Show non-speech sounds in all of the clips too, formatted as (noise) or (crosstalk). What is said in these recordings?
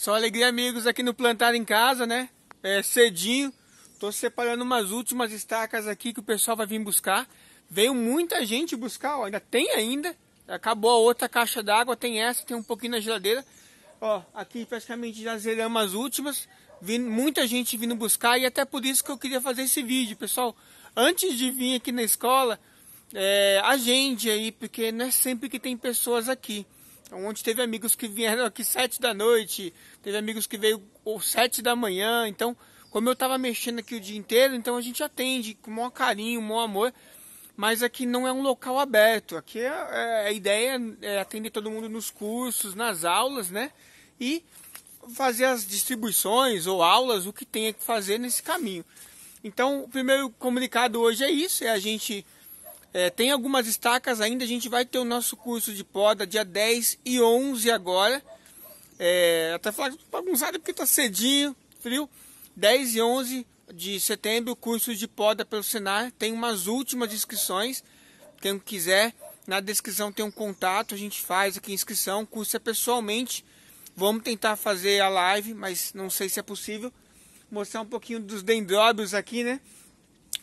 Só alegria, amigos, aqui no plantar em casa, né? É cedinho. Tô separando umas últimas estacas aqui que o pessoal vai vir buscar. Veio muita gente buscar, ó, ainda tem ainda. Acabou a outra caixa d'água, tem essa, tem um pouquinho na geladeira. Ó, aqui praticamente já zeramos as últimas. Vindo, muita gente vindo buscar e até por isso que eu queria fazer esse vídeo, pessoal. Antes de vir aqui na escola, é, agende aí, porque não é sempre que tem pessoas aqui. Onde teve amigos que vieram aqui sete da noite, teve amigos que veio sete da manhã. Então, como eu estava mexendo aqui o dia inteiro, então a gente atende com o maior carinho, o maior amor. Mas aqui não é um local aberto. Aqui é, é, a ideia é atender todo mundo nos cursos, nas aulas, né? E fazer as distribuições ou aulas, o que tem que fazer nesse caminho. Então, o primeiro comunicado hoje é isso: é a gente é, tem algumas estacas ainda, a gente vai ter o nosso curso de poda dia 10 e 11 agora. É, até tá falar bagunçado porque está cedinho, frio. 10 e 11 de setembro, curso de poda pelo Senar. Tem umas últimas inscrições. Quem quiser, na descrição tem um contato, a gente faz aqui inscrição. O curso é pessoalmente. Vamos tentar fazer a live, mas não sei se é possível. Mostrar um pouquinho dos dendróbios aqui, né?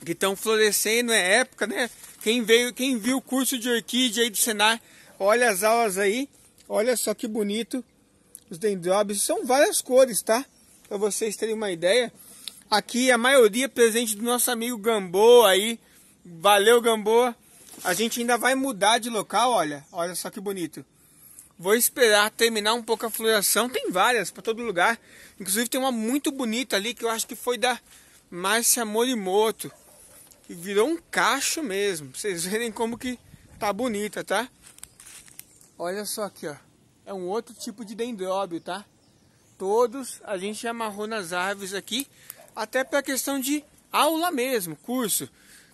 que estão florescendo, é época, né? Quem veio, quem viu o curso de orquídea aí do Senar, olha as aulas aí, olha só que bonito os dendrobes, são várias cores, tá? Para vocês terem uma ideia. Aqui a maioria é presente do nosso amigo Gamboa aí. Valeu, Gamboa. A gente ainda vai mudar de local, olha. Olha só que bonito. Vou esperar terminar um pouco a floração. Tem várias para todo lugar. Inclusive tem uma muito bonita ali que eu acho que foi da Márcia Morimoto. E virou um cacho mesmo. Pra vocês verem como que tá bonita, tá? Olha só aqui, ó. É um outro tipo de dendróbio, tá? Todos a gente amarrou nas árvores aqui. Até pra questão de aula mesmo, curso.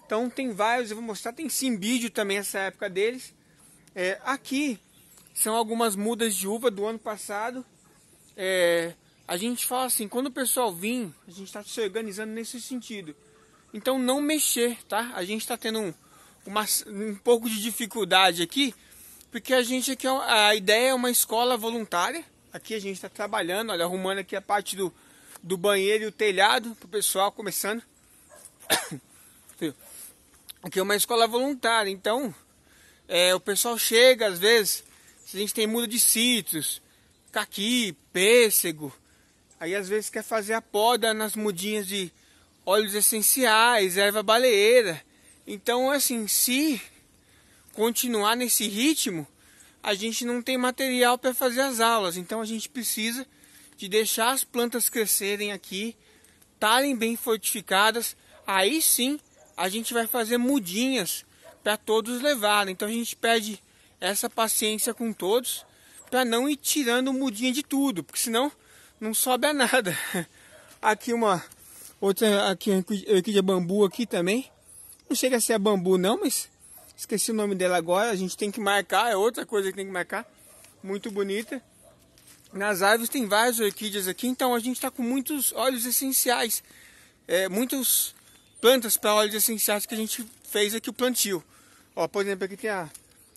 Então tem vários, eu vou mostrar. Tem simbídeo também essa época deles. É, aqui são algumas mudas de uva do ano passado. É, a gente fala assim, quando o pessoal vir, a gente está se organizando nesse sentido. Então não mexer, tá? A gente está tendo um, uma, um pouco de dificuldade aqui, porque a gente aqui, é a ideia é uma escola voluntária. Aqui a gente está trabalhando, olha, arrumando aqui a parte do, do banheiro e o telhado para o pessoal começando. (coughs) Aqui é uma escola voluntária, então é, o pessoal chega às vezes, a gente tem muda de sítios, caqui, pêssego, Aí às vezes quer fazer a poda nas mudinhas de óleos essenciais, erva baleeira. Então, assim, se continuar nesse ritmo, a gente não tem material para fazer as aulas. Então, a gente precisa de deixar as plantas crescerem aqui, estarem bem fortificadas. Aí sim, a gente vai fazer mudinhas para todos levarem. Então, a gente pede essa paciência com todos para não ir tirando mudinha de tudo, porque senão não sobe a nada. Aqui uma outra aqui orquídea bambu aqui também. Não chega a ser a bambu não, mas esqueci o nome dela agora. A gente tem que marcar, é outra coisa que tem que marcar. Muito bonita. Nas árvores tem várias orquídeas aqui, então a gente está com muitos óleos essenciais, é, muitas plantas para óleos essenciais que a gente fez aqui o plantio. Ó, por exemplo, aqui tem a.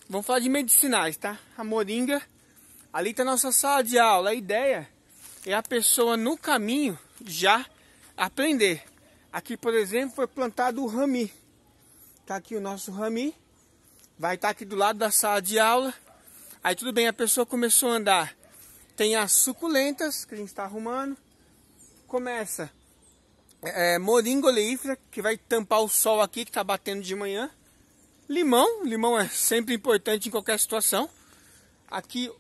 Vamos falar de medicinais, tá? A moringa. Ali está a nossa sala de aula. A ideia é a pessoa no caminho já aprender. Aqui, por exemplo, foi plantado o rami. Tá aqui o nosso rami. Vai estar tá aqui do lado da sala de aula. Aí tudo bem, a pessoa começou a andar. Tem as suculentas que a gente está arrumando. Começa é, é, moringa oleífera, que vai tampar o sol aqui que está batendo de manhã. Limão, limão é sempre importante em qualquer situação. Aqui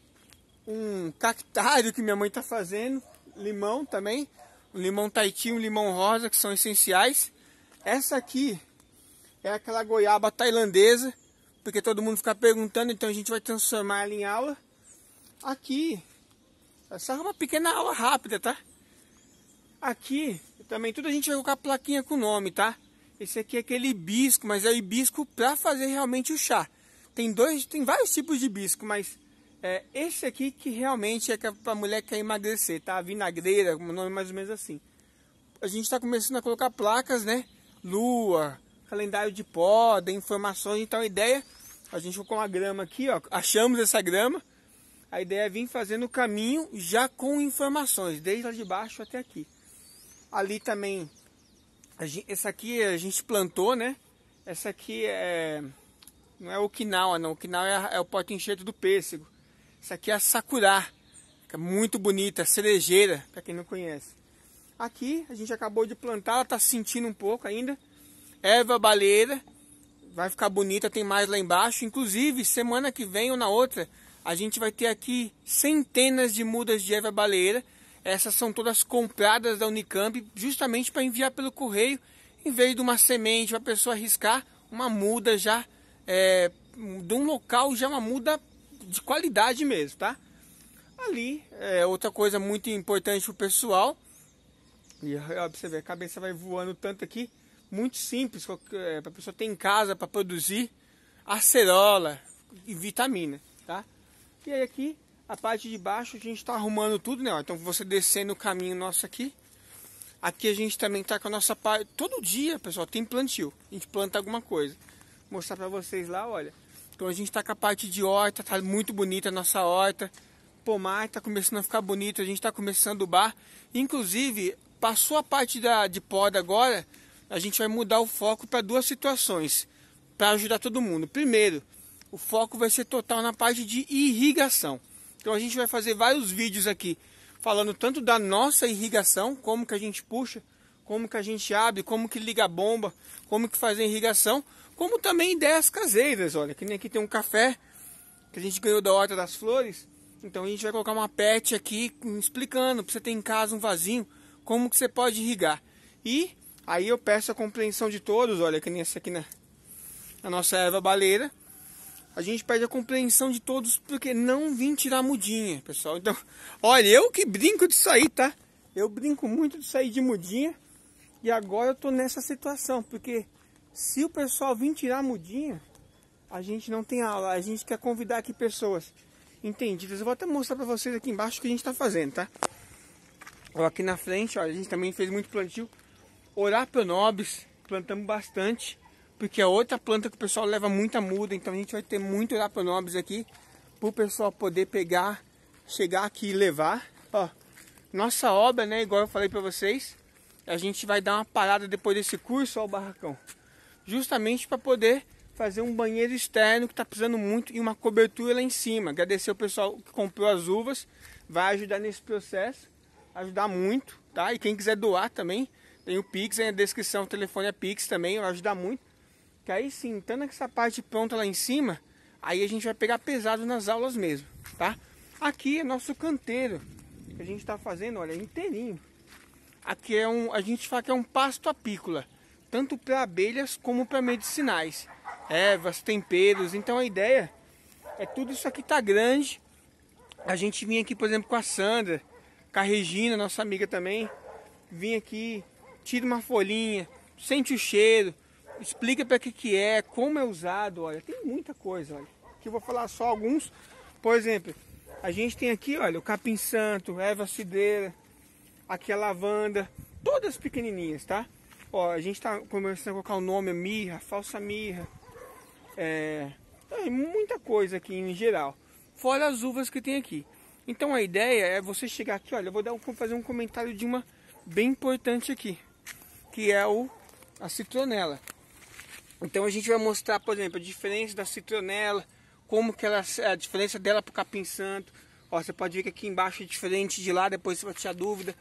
um cactário que minha mãe está fazendo, limão também, um limão taiti, um limão rosa, que são essenciais. Essa aqui é aquela goiaba tailandesa, porque todo mundo fica perguntando, então a gente vai transformar ela em aula. Aqui, essa é uma pequena aula rápida, tá? Aqui, também tudo a gente vai colocar plaquinha com o nome, tá? Esse aqui é aquele hibisco, mas é o hibisco para fazer realmente o chá. Tem dois, tem vários tipos de hibisco, mas é, esse aqui que realmente é, é para mulher que quer emagrecer, tá? Vinagreira, um nome mais ou menos assim. A gente está começando a colocar placas, né? Lua, calendário de poda, informações, então a ideia... A gente colocou uma grama aqui, ó. Achamos essa grama. A ideia é vir fazendo o caminho já com informações, desde lá de baixo até aqui. Ali também, gente, essa aqui a gente plantou, né? Essa aqui é, não é o quinal ah, não, o é, é o pote enxerto do pêssego. Isso aqui é a sakura, é muito bonita, é cerejeira, para quem não conhece. Aqui a gente acabou de plantar, ela está sentindo um pouco ainda. Erva baleira, vai ficar bonita, tem mais lá embaixo. Inclusive, semana que vem ou na outra, a gente vai ter aqui centenas de mudas de erva baleira. Essas são todas compradas da Unicamp, justamente para enviar pelo correio, em vez de uma semente, para a pessoa arriscar uma muda já, é, de um local já é uma muda de qualidade mesmo, tá? Ali, é outra coisa muito importante pro pessoal. E ó, pra você vê, a cabeça vai voando tanto aqui. Muito simples, é, a pessoa ter em casa para produzir acerola e vitamina, tá? E aí aqui, a parte de baixo, a gente tá arrumando tudo, né? então você descendo o caminho nosso aqui. Aqui a gente também tá com a nossa parte. Todo dia, pessoal, tem plantio. A gente planta alguma coisa. Vou mostrar pra vocês lá, olha. Então a gente está com a parte de horta, tá muito bonita a nossa horta. Pomar está começando a ficar bonito, a gente está começando o bar. Inclusive, passou a parte da, de poda agora, a gente vai mudar o foco para duas situações, para ajudar todo mundo. Primeiro, o foco vai ser total na parte de irrigação. Então a gente vai fazer vários vídeos aqui falando tanto da nossa irrigação, como que a gente puxa, como que a gente abre, como que liga a bomba, como que faz a irrigação, como também ideias caseiras, olha, que nem aqui tem um café que a gente ganhou da Horta das Flores, então a gente vai colocar uma pet aqui explicando, para você ter em casa um vasinho, como que você pode irrigar. E aí eu peço a compreensão de todos, olha, que nem essa aqui na, na nossa erva baleira, a gente pede a compreensão de todos, porque não vim tirar mudinha, pessoal. Então, olha, eu que brinco disso aí, tá? Eu brinco muito de sair de mudinha, e agora eu tô nessa situação, porque se o pessoal vir tirar mudinha, a gente não tem aula, a gente quer convidar aqui pessoas entendidas. Eu vou até mostrar para vocês aqui embaixo o que a gente está fazendo, tá? Ó, aqui na frente, ó, a gente também fez muito plantio. Orapionobis, plantamos bastante, porque é outra planta que o pessoal leva muita muda, então a gente vai ter muito Orapionobis aqui, para o pessoal poder pegar, chegar aqui e levar. Ó, nossa obra, né, igual eu falei para vocês, a gente vai dar uma parada depois desse curso, ó o barracão justamente para poder fazer um banheiro externo que está precisando muito e uma cobertura lá em cima. Agradecer o pessoal que comprou as uvas, vai ajudar nesse processo, ajudar muito, tá? E quem quiser doar também, tem o Pix aí na descrição, o telefone é Pix também, vai ajudar muito. Que aí sim, estando essa parte pronta lá em cima, aí a gente vai pegar pesado nas aulas mesmo, tá? Aqui é nosso canteiro, que a gente está fazendo, olha, inteirinho. Aqui é um, a gente fala que é um pasto apícola tanto para abelhas como para medicinais, ervas, temperos. Então a ideia é tudo isso aqui tá grande. A gente vinha aqui, por exemplo, com a Sandra, com a Regina, nossa amiga também. Vim aqui, tira uma folhinha, sente o cheiro, explica para que que é, como é usado, olha, tem muita coisa, olha. Que eu vou falar só alguns. Por exemplo, a gente tem aqui, olha, o capim santo, erva cidreira, aqui a lavanda, todas pequenininhas, tá? Ó, a gente tá começando a colocar o nome, a mirra, a falsa mirra. É, é muita coisa aqui em geral. Fora as uvas que tem aqui. Então a ideia é você chegar aqui, olha, eu vou dar um, fazer um comentário de uma bem importante aqui, que é o a citronela. Então a gente vai mostrar, por exemplo, a diferença da citronela, como que ela a diferença dela pro capim santo. Ó, você pode ver que aqui embaixo é diferente de lá, depois você vai tirar dúvida.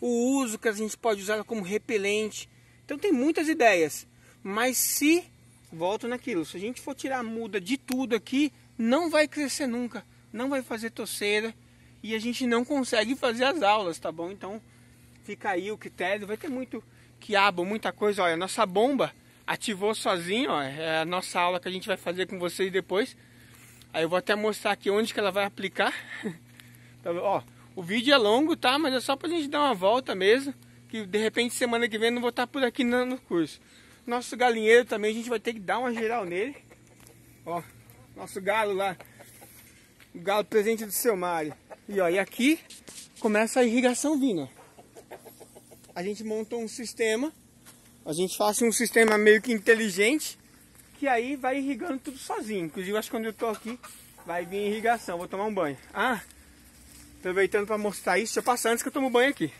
O uso que a gente pode usar como repelente, então tem muitas ideias. Mas se, volto naquilo, se a gente for tirar a muda de tudo aqui, não vai crescer nunca. Não vai fazer toceira e a gente não consegue fazer as aulas, tá bom? Então fica aí o critério. Vai ter muito quiabo, muita coisa. Olha, nossa bomba ativou sozinho, É a nossa aula que a gente vai fazer com vocês depois. Aí eu vou até mostrar aqui onde que ela vai aplicar. (laughs) Tá ó, o vídeo é longo, tá? Mas é só pra gente dar uma volta mesmo que de repente semana que vem não vou estar por aqui não, no curso. Nosso galinheiro também, a gente vai ter que dar uma geral nele. Ó, nosso galo lá. O galo presente do seu Mário. E ó, e aqui começa a irrigação vindo. A gente montou um sistema. A gente faz um sistema meio que inteligente. Que aí vai irrigando tudo sozinho. Inclusive, acho que quando eu tô aqui, vai vir irrigação. Vou tomar um banho. Ah, aproveitando para mostrar isso. Deixa eu passar antes que eu tomo banho aqui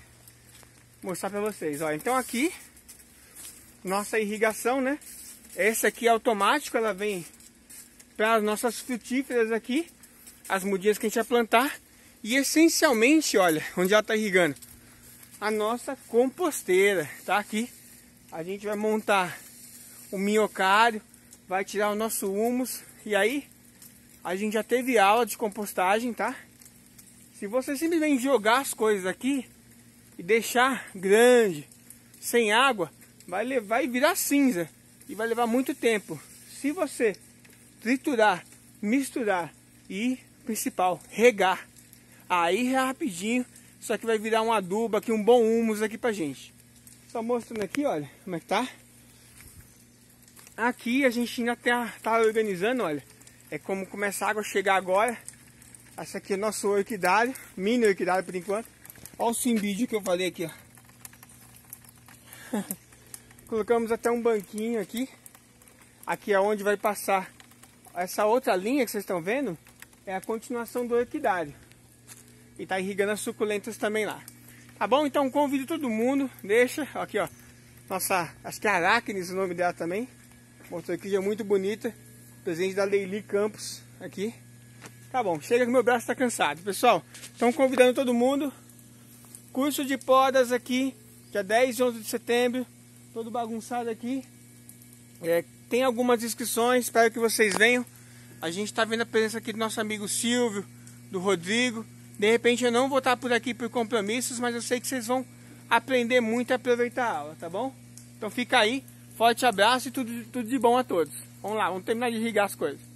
mostrar para vocês. Ó, então aqui, nossa irrigação, né? Essa aqui é automático, ela vem para as nossas frutíferas aqui, as mudinhas que a gente vai plantar. E essencialmente, olha, onde ela está irrigando, a nossa composteira, tá aqui. A gente vai montar o minhocário, vai tirar o nosso humus e aí a gente já teve aula de compostagem, tá? Se você simplesmente jogar as coisas aqui, e deixar grande, sem água, vai levar e virar cinza. E vai levar muito tempo. Se você triturar, misturar e, principal, regar, aí é rapidinho, só que vai virar um adubo aqui, um bom humus aqui pra gente. Só mostrando aqui, olha, como é que tá. Aqui a gente ainda tá, tá organizando, olha. É como começa a água chegar agora. Essa aqui é o nosso orquidário, mini orquidário por enquanto. Olha o simbídeo que eu falei aqui, ó. (laughs) Colocamos até um banquinho aqui. Aqui é onde vai passar. Essa outra linha que vocês estão vendo é a continuação do orquidário. E tá irrigando as suculentas também lá. Tá bom? Então convido todo mundo. Deixa, aqui ó. Nossa, acho que é Aracnes o nome dela também. Mostrou aqui, é muito bonita. Presente da Leili Campos aqui. Tá bom, chega que meu braço tá cansado. Pessoal, estão convidando todo mundo. Curso de podas aqui, dia 10 e 11 de setembro, todo bagunçado aqui. É, tem algumas inscrições, espero que vocês venham. A gente está vendo a presença aqui do nosso amigo Silvio, do Rodrigo. De repente eu não vou estar por aqui por compromissos, mas eu sei que vocês vão aprender muito e aproveitar a aula, tá bom? Então fica aí, forte abraço e tudo, tudo de bom a todos. Vamos lá, vamos terminar de irrigar as coisas.